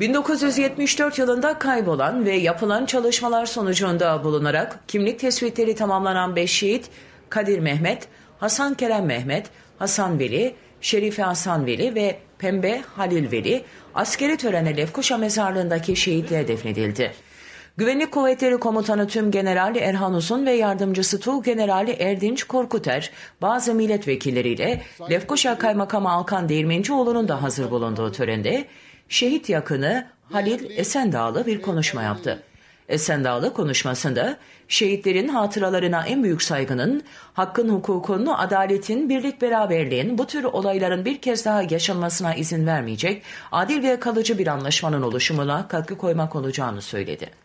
1974 yılında kaybolan ve yapılan çalışmalar sonucunda bulunarak kimlik tespitleri tamamlanan 5 şehit Kadir Mehmet, Hasan Kerem Mehmet, Hasan Veli, Şerife Hasan Veli ve Pembe Halil Veli askeri törene Lefkoşa mezarlığındaki şehitle defnedildi. Güvenlik Kuvvetleri Komutanı Tüm Generali Erhan Uzun ve yardımcısı Tuğ Generali Erdinç Korkuter bazı milletvekilleriyle Lefkoşa Kaymakamı Alkan Değirmencioğlu'nun da hazır bulunduğu törende şehit yakını Halil Esendağlı bir konuşma yaptı. Esendağlı konuşmasında şehitlerin hatıralarına en büyük saygının, hakkın hukukun, adaletin, birlik beraberliğin bu tür olayların bir kez daha yaşanmasına izin vermeyecek adil ve kalıcı bir anlaşmanın oluşumuna katkı koymak olacağını söyledi.